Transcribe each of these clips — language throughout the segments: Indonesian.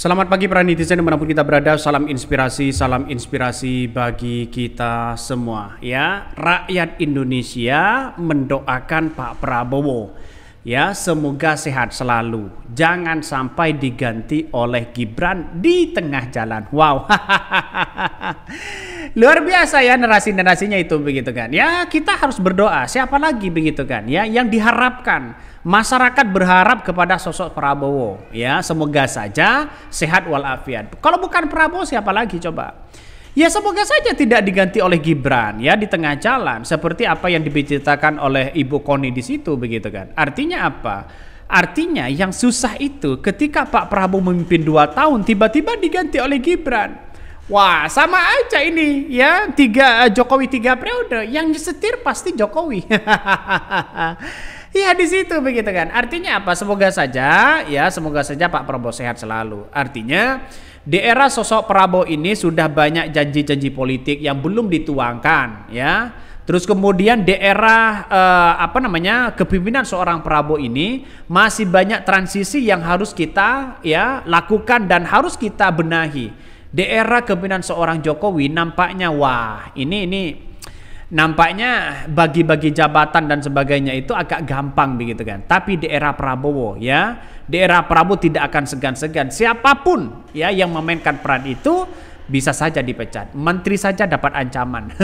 Selamat pagi para netizen dimanapun kita berada, salam inspirasi, salam inspirasi bagi kita semua ya. Rakyat Indonesia mendoakan Pak Prabowo ya semoga sehat selalu. Jangan sampai diganti oleh Gibran di tengah jalan. Wow. luar biasa ya narasi-narasinya itu begitu kan. Ya kita harus berdoa. Siapa lagi begitu kan? Ya yang diharapkan masyarakat berharap kepada sosok Prabowo. Ya semoga saja sehat walafiat. Kalau bukan Prabowo siapa lagi coba? Ya semoga saja tidak diganti oleh Gibran ya di tengah jalan seperti apa yang diceritakan oleh Ibu Koni di situ begitu kan. Artinya apa? Artinya yang susah itu ketika Pak Prabowo memimpin dua tahun tiba-tiba diganti oleh Gibran. Wah, sama aja ini ya tiga eh, Jokowi tiga periode yang disetir pasti Jokowi. Iya di situ begitu kan. Artinya apa? Semoga saja ya, semoga saja Pak Prabowo sehat selalu. Artinya di era sosok Prabowo ini sudah banyak janji-janji politik yang belum dituangkan ya. Terus kemudian di era uh, apa namanya kepemimpinan seorang Prabowo ini masih banyak transisi yang harus kita ya lakukan dan harus kita benahi di era kepemimpinan seorang Jokowi nampaknya wah ini ini nampaknya bagi-bagi jabatan dan sebagainya itu agak gampang begitu kan. Tapi di era Prabowo ya, di era Prabowo tidak akan segan-segan siapapun ya yang memainkan peran itu bisa saja dipecat. Menteri saja dapat ancaman.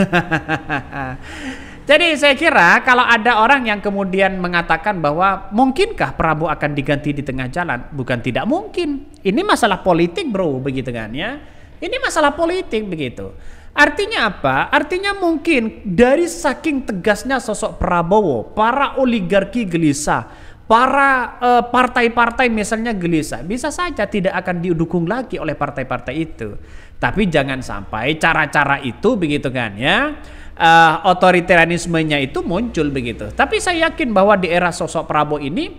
Jadi saya kira kalau ada orang yang kemudian mengatakan bahwa mungkinkah Prabowo akan diganti di tengah jalan, bukan tidak mungkin. Ini masalah politik bro, begitu kan ya. Ini masalah politik begitu. Artinya apa? Artinya mungkin dari saking tegasnya sosok Prabowo, para oligarki gelisah, para eh, partai-partai uh, misalnya gelisah, bisa saja tidak akan didukung lagi oleh partai-partai itu. Tapi jangan sampai cara-cara itu begitu kan ya uh, otoritarianismenya itu muncul begitu. Tapi saya yakin bahwa di era sosok Prabowo ini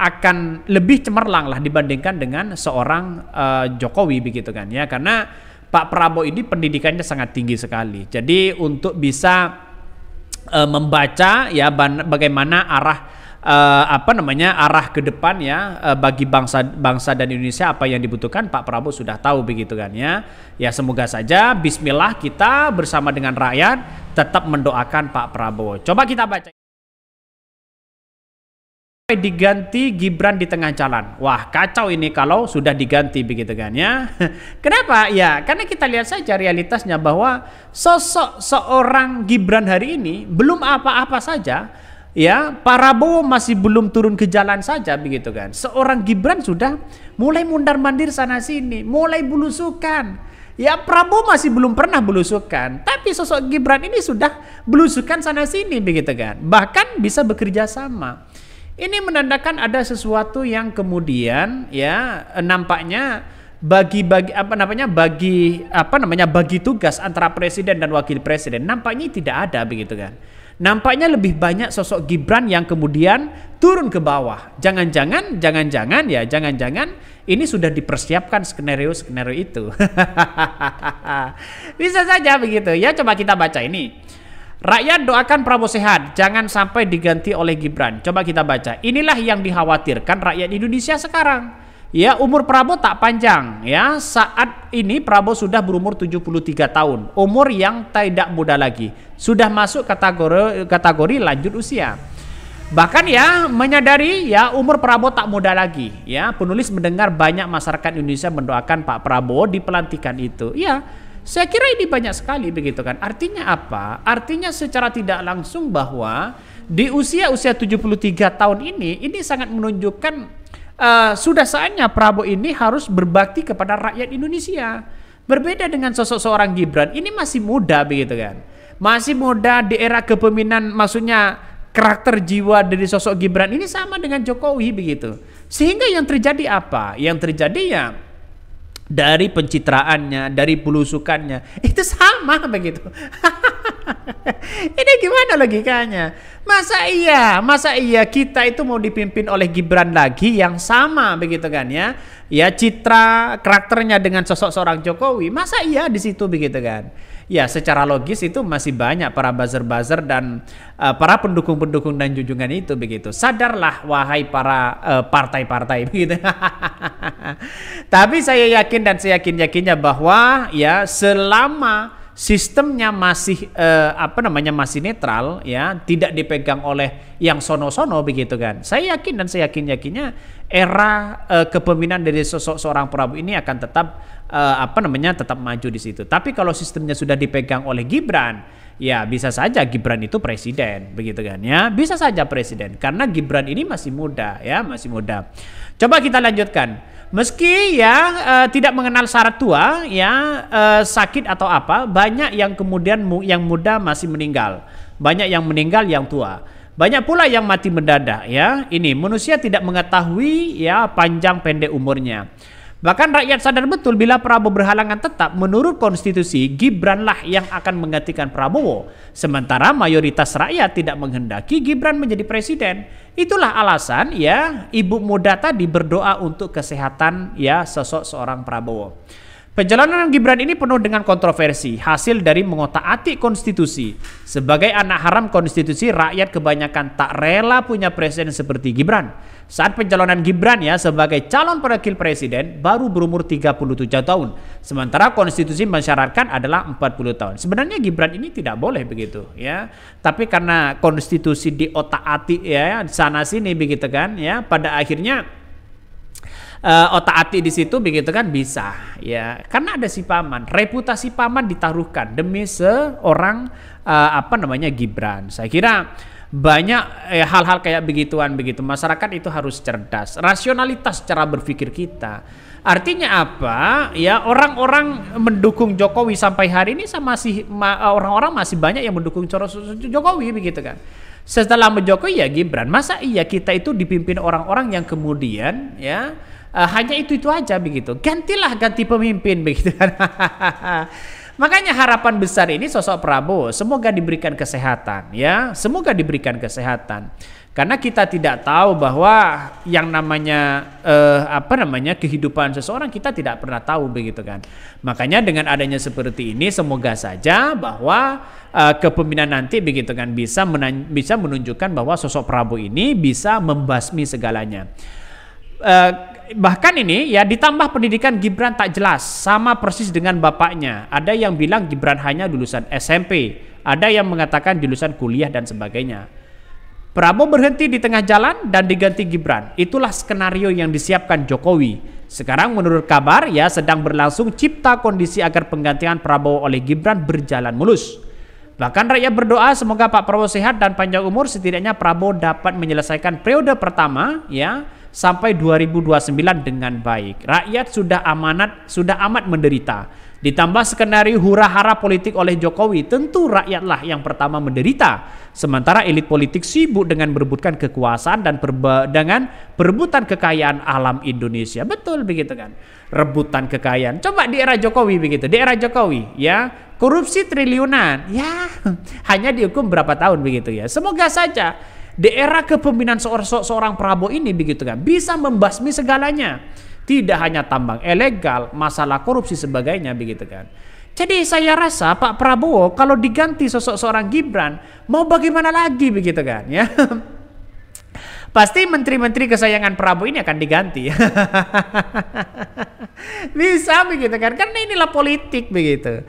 akan lebih cemerlang lah dibandingkan dengan seorang uh, Jokowi begitu kan ya karena Pak Prabowo ini pendidikannya sangat tinggi sekali jadi untuk bisa uh, membaca ya bagaimana arah uh, apa namanya arah ke depan ya uh, bagi bangsa bangsa dan Indonesia apa yang dibutuhkan Pak Prabowo sudah tahu begitu kan ya ya semoga saja Bismillah kita bersama dengan rakyat tetap mendoakan Pak Prabowo coba kita baca diganti Gibran di tengah jalan. Wah, kacau ini kalau sudah diganti begitu kan ya. Kenapa? Ya, karena kita lihat saja realitasnya bahwa sosok seorang Gibran hari ini belum apa-apa saja. Ya, Prabowo masih belum turun ke jalan saja begitu kan. Seorang Gibran sudah mulai mundar-mandir sana sini, mulai belusukan. Ya Prabowo masih belum pernah belusukan, tapi sosok Gibran ini sudah belusukan sana sini begitu kan. Bahkan bisa bekerja sama. Ini menandakan ada sesuatu yang kemudian ya nampaknya bagi bagi apa namanya bagi apa namanya bagi tugas antara presiden dan wakil presiden nampaknya tidak ada begitu kan. Nampaknya lebih banyak sosok Gibran yang kemudian turun ke bawah. Jangan-jangan, jangan-jangan ya, jangan-jangan ini sudah dipersiapkan skenario-skenario itu. Bisa saja begitu ya, coba kita baca ini. Rakyat doakan Prabowo sehat, jangan sampai diganti oleh Gibran. Coba kita baca. Inilah yang dikhawatirkan rakyat Indonesia sekarang. Ya, umur Prabowo tak panjang ya. Saat ini Prabowo sudah berumur 73 tahun, umur yang tidak muda lagi. Sudah masuk kategori kategori lanjut usia. Bahkan ya menyadari ya umur Prabowo tak muda lagi ya. Penulis mendengar banyak masyarakat Indonesia mendoakan Pak Prabowo di pelantikan itu. Ya, saya kira ini banyak sekali begitu kan. Artinya apa? Artinya secara tidak langsung bahwa di usia-usia 73 tahun ini ini sangat menunjukkan uh, sudah saatnya Prabowo ini harus berbakti kepada rakyat Indonesia. Berbeda dengan sosok seorang Gibran, ini masih muda begitu kan. Masih muda di era kepemimpinan maksudnya karakter jiwa dari sosok Gibran ini sama dengan Jokowi begitu. Sehingga yang terjadi apa? Yang terjadi ya dari pencitraannya, dari pelusukannya, itu sama begitu. Ini gimana logikanya? Masa iya, masa iya kita itu mau dipimpin oleh Gibran lagi yang sama begitu kan ya? ya citra karakternya dengan sosok seorang Jokowi masa iya di situ begitu kan ya secara logis itu masih banyak para buzzer-buzzer dan uh, para pendukung-pendukung dan junjungan itu begitu sadarlah wahai para eh, partai-partai uh, begitu tapi saya yakin dan saya yakin yakinnya bahwa ya selama sistemnya masih eh, apa namanya masih netral ya tidak dipegang oleh yang sono-sono begitu kan saya yakin dan saya yakin yakinnya era eh, kepemimpinan dari sosok seorang Prabowo ini akan tetap eh, apa namanya tetap maju di situ tapi kalau sistemnya sudah dipegang oleh Gibran ya bisa saja Gibran itu presiden begitu kan ya bisa saja presiden karena Gibran ini masih muda ya masih muda coba kita lanjutkan meski ya e, tidak mengenal syarat tua ya e, sakit atau apa banyak yang kemudian mu, yang muda masih meninggal banyak yang meninggal yang tua banyak pula yang mati mendadak ya ini manusia tidak mengetahui ya panjang pendek umurnya Bahkan rakyat sadar betul bila Prabowo berhalangan tetap menurut konstitusi Gibranlah yang akan menggantikan Prabowo. Sementara mayoritas rakyat tidak menghendaki Gibran menjadi presiden. Itulah alasan ya ibu muda tadi berdoa untuk kesehatan ya sosok seorang Prabowo. Perjalanan Gibran ini penuh dengan kontroversi, hasil dari mengotak-atik konstitusi. Sebagai anak haram konstitusi, rakyat kebanyakan tak rela punya presiden seperti Gibran. Saat pencalonan Gibran ya sebagai calon wakil presiden baru berumur 37 tahun. Sementara konstitusi mensyaratkan adalah 40 tahun. Sebenarnya Gibran ini tidak boleh begitu ya. Tapi karena konstitusi di otak atik ya sana sini begitu kan ya pada akhirnya uh, otak atik di situ begitu kan bisa ya karena ada si paman reputasi paman ditaruhkan demi seorang uh, apa namanya Gibran saya kira banyak hal eh, hal-hal kayak begituan begitu masyarakat itu harus cerdas rasionalitas cara berpikir kita artinya apa ya orang-orang mendukung Jokowi sampai hari ini sama si orang-orang masih banyak yang mendukung Jokowi begitu kan setelah Jokowi ya Gibran masa iya kita itu dipimpin orang-orang yang kemudian ya uh, hanya itu itu aja begitu gantilah ganti pemimpin begitu kan Makanya harapan besar ini sosok Prabowo semoga diberikan kesehatan ya, semoga diberikan kesehatan. Karena kita tidak tahu bahwa yang namanya eh, apa namanya kehidupan seseorang kita tidak pernah tahu begitu kan. Makanya dengan adanya seperti ini semoga saja bahwa eh, kepemimpinan nanti begitu kan bisa menan bisa menunjukkan bahwa sosok Prabowo ini bisa membasmi segalanya. Eh, bahkan ini ya ditambah pendidikan Gibran tak jelas, sama persis dengan bapaknya. Ada yang bilang Gibran hanya lulusan SMP, ada yang mengatakan lulusan kuliah dan sebagainya. Prabowo berhenti di tengah jalan dan diganti Gibran. Itulah skenario yang disiapkan Jokowi. Sekarang menurut kabar ya sedang berlangsung cipta kondisi agar penggantian Prabowo oleh Gibran berjalan mulus. Bahkan rakyat berdoa semoga Pak Prabowo sehat dan panjang umur setidaknya Prabowo dapat menyelesaikan periode pertama ya sampai 2029 dengan baik. Rakyat sudah amanat, sudah amat menderita. Ditambah skenario hura-hara politik oleh Jokowi, tentu rakyatlah yang pertama menderita. Sementara elit politik sibuk dengan berebutkan kekuasaan dan dengan perebutan kekayaan alam Indonesia. Betul begitu kan? Rebutan kekayaan. Coba di era Jokowi begitu, di era Jokowi ya, korupsi triliunan. Ya, hanya dihukum berapa tahun begitu ya. Semoga saja di era kepemimpinan seorang, seorang Prabowo ini begitu kan bisa membasmi segalanya. Tidak hanya tambang ilegal, masalah korupsi sebagainya begitu kan. Jadi saya rasa Pak Prabowo kalau diganti sosok seorang Gibran mau bagaimana lagi begitu kan ya. Pasti menteri-menteri kesayangan Prabowo ini akan diganti. Bisa begitu kan? Karena inilah politik begitu.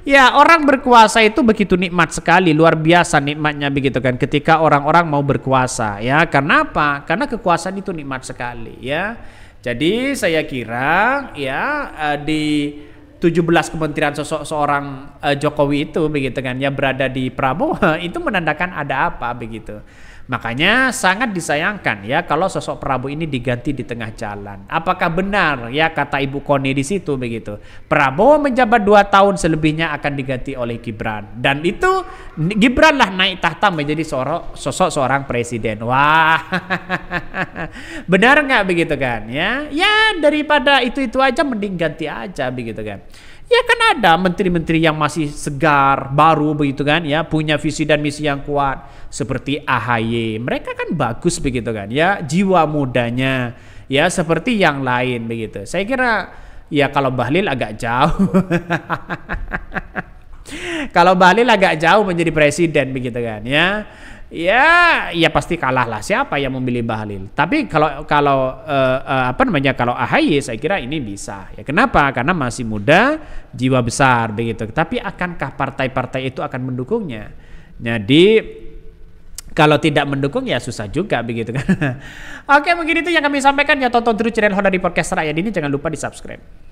Ya, orang berkuasa itu begitu nikmat sekali, luar biasa nikmatnya begitu kan ketika orang-orang mau berkuasa ya. Karena apa? Karena kekuasaan itu nikmat sekali ya. Jadi saya kira ya eh, di 17 kementerian sosok seorang eh, Jokowi itu begitu kan yang berada di Prabowo itu menandakan ada apa begitu. Makanya sangat disayangkan ya kalau sosok Prabowo ini diganti di tengah jalan. Apakah benar ya kata Ibu Koni di situ begitu? Prabowo menjabat dua tahun selebihnya akan diganti oleh Gibran dan itu Gibran lah naik tahta menjadi sosok seorang presiden. Wah, benar nggak begitu kan? Ya, ya daripada itu itu aja mending ganti aja begitu kan. Ya kan ada menteri-menteri yang masih segar, baru begitu kan ya, punya visi dan misi yang kuat seperti AHY. Mereka kan bagus begitu kan ya, jiwa mudanya ya seperti yang lain begitu. Saya kira ya kalau Bahlil agak jauh. kalau Bahlil agak jauh menjadi presiden begitu kan ya ya ya pasti kalah lah siapa yang memilih Bahlil tapi kalau kalau uh, uh, apa namanya kalau AHY saya kira ini bisa ya kenapa karena masih muda jiwa besar begitu tapi akankah partai-partai itu akan mendukungnya jadi kalau tidak mendukung ya susah juga begitu kan oke mungkin itu yang kami sampaikan ya tonton terus channel Honda di podcast rakyat ini jangan lupa di subscribe